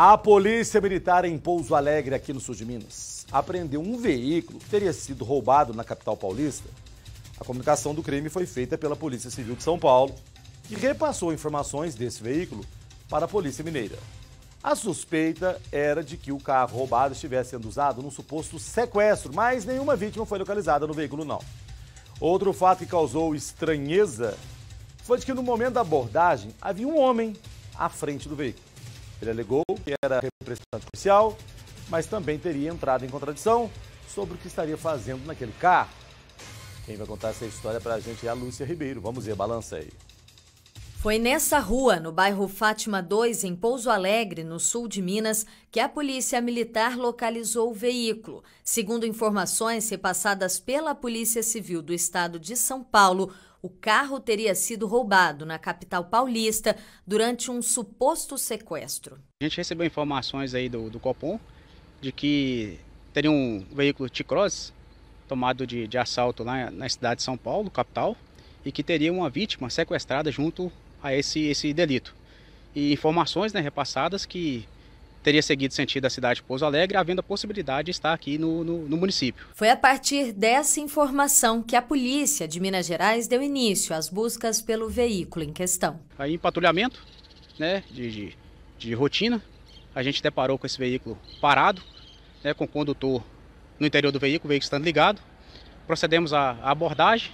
A Polícia Militar em Pouso Alegre, aqui no sul de Minas, apreendeu um veículo que teria sido roubado na capital paulista. A comunicação do crime foi feita pela Polícia Civil de São Paulo, que repassou informações desse veículo para a Polícia Mineira. A suspeita era de que o carro roubado estivesse sendo usado num suposto sequestro, mas nenhuma vítima foi localizada no veículo, não. Outro fato que causou estranheza foi de que no momento da abordagem havia um homem à frente do veículo. Ele alegou que era representante oficial, mas também teria entrado em contradição sobre o que estaria fazendo naquele carro. Quem vai contar essa história para a gente é a Lúcia Ribeiro. Vamos ver, balança aí. Foi nessa rua, no bairro Fátima 2, em Pouso Alegre, no sul de Minas, que a Polícia Militar localizou o veículo. Segundo informações repassadas pela Polícia Civil do Estado de São Paulo, o carro teria sido roubado na capital paulista durante um suposto sequestro. A gente recebeu informações aí do, do Copom de que teria um veículo T-Cross tomado de, de assalto lá na cidade de São Paulo, capital, e que teria uma vítima sequestrada junto a esse, esse delito. E informações né, repassadas que teria seguido sentido da cidade de Pouso Alegre, havendo a possibilidade de estar aqui no, no, no, município. Foi a partir dessa informação que a polícia de Minas Gerais deu início às buscas pelo veículo em questão. Aí em patrulhamento, né, de, de, de rotina, a gente deparou com esse veículo parado, né, com o condutor no interior do veículo, o veículo estando ligado. Procedemos à abordagem,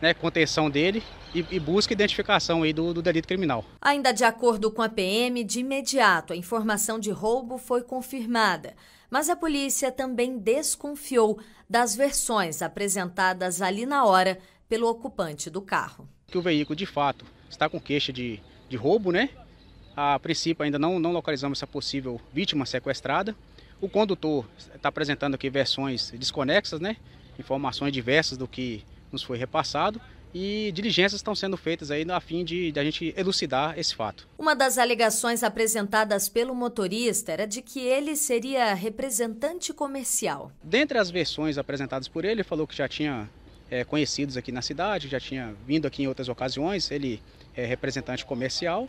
né, contenção dele e, e busca identificação aí do, do delito criminal. Ainda de acordo com a PM, de imediato a informação de roubo foi confirmada, mas a polícia também desconfiou das versões apresentadas ali na hora pelo ocupante do carro. Que o veículo de fato está com queixa de, de roubo, né? A princípio ainda não, não localizamos essa possível vítima sequestrada. O condutor está apresentando aqui versões desconexas, né? Informações diversas do que nos foi repassado e diligências estão sendo feitas aí a fim de, de, a gente elucidar esse fato. Uma das alegações apresentadas pelo motorista era de que ele seria representante comercial. Dentre as versões apresentadas por ele, ele falou que já tinha é, conhecidos aqui na cidade, já tinha vindo aqui em outras ocasiões, ele é representante comercial.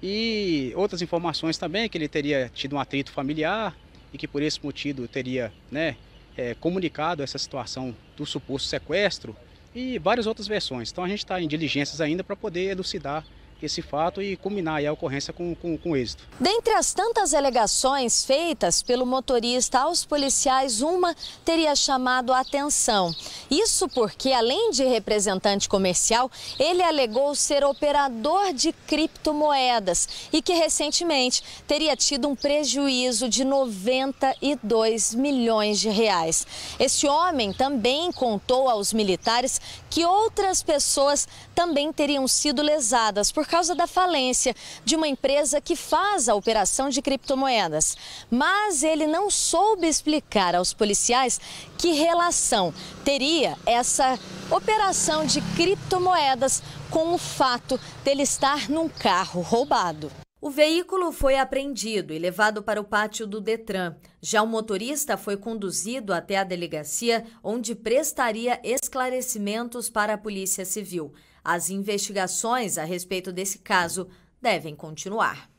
E outras informações também, que ele teria tido um atrito familiar e que por esse motivo teria né, é, comunicado essa situação do suposto sequestro e várias outras versões. Então a gente está em diligências ainda para poder elucidar esse fato e culminar a ocorrência com, com, com êxito. Dentre as tantas alegações feitas pelo motorista aos policiais, uma teria chamado a atenção. Isso porque, além de representante comercial, ele alegou ser operador de criptomoedas e que recentemente teria tido um prejuízo de 92 milhões de reais. Este homem também contou aos militares que outras pessoas também teriam sido lesadas por causa da falência de uma empresa que faz a operação de criptomoedas. Mas ele não soube explicar aos policiais que relação teria essa operação de criptomoedas com o fato dele estar num carro roubado. O veículo foi apreendido e levado para o pátio do Detran. Já o motorista foi conduzido até a delegacia, onde prestaria esclarecimentos para a Polícia Civil. As investigações a respeito desse caso devem continuar.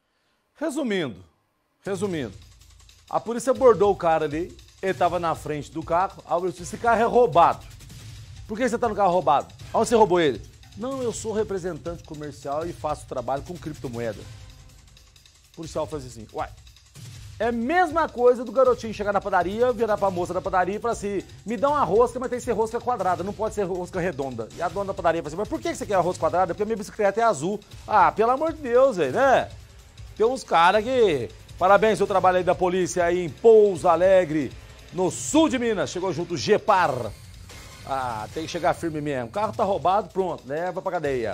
Resumindo, resumindo, a polícia abordou o cara ali, ele estava na frente do carro, a polícia disse, esse carro é roubado. Por que você está no carro roubado? Onde você roubou ele? Não, eu sou representante comercial e faço trabalho com criptomoeda. O policial faz assim, uai, é a mesma coisa do garotinho chegar na padaria, virar pra moça da padaria e falar assim: me dá uma rosca, mas tem que ser rosca quadrada, não pode ser rosca redonda. E a dona da padaria fala assim: mas por que você quer a rosca quadrada? Porque a minha bicicleta é azul. Ah, pelo amor de Deus, velho, né? Tem uns caras que. Parabéns pelo trabalho aí da polícia aí em Pouso Alegre, no sul de Minas. Chegou junto o GEPAR. Ah, tem que chegar firme mesmo. O carro tá roubado, pronto, leva pra cadeia.